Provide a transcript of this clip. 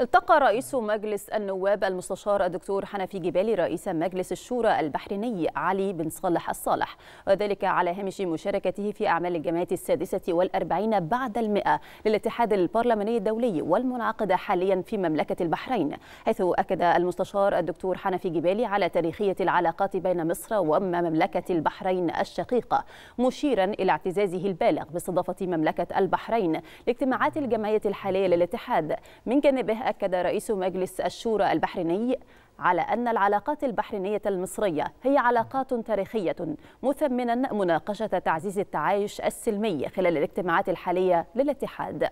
التقى رئيس مجلس النواب المستشار الدكتور حنفي جبالي رئيس مجلس الشورى البحريني علي بن صالح الصالح وذلك على هامش مشاركته في أعمال الجمعية السادسة والأربعين بعد المئة للاتحاد البرلماني الدولي والمنعقدة حاليا في مملكة البحرين حيث أكد المستشار الدكتور حنفي جبالي على تاريخية العلاقات بين مصر ومملكة البحرين الشقيقة مشيرا إلى اعتزازه البالغ باستضافة مملكة البحرين لاجتماعات الجمعية الحالية للاتحاد من جانبه أكد رئيس مجلس الشورى البحريني على أن العلاقات البحرينية المصرية هي علاقات تاريخية مثمنا مناقشة تعزيز التعايش السلمي خلال الاجتماعات الحالية للاتحاد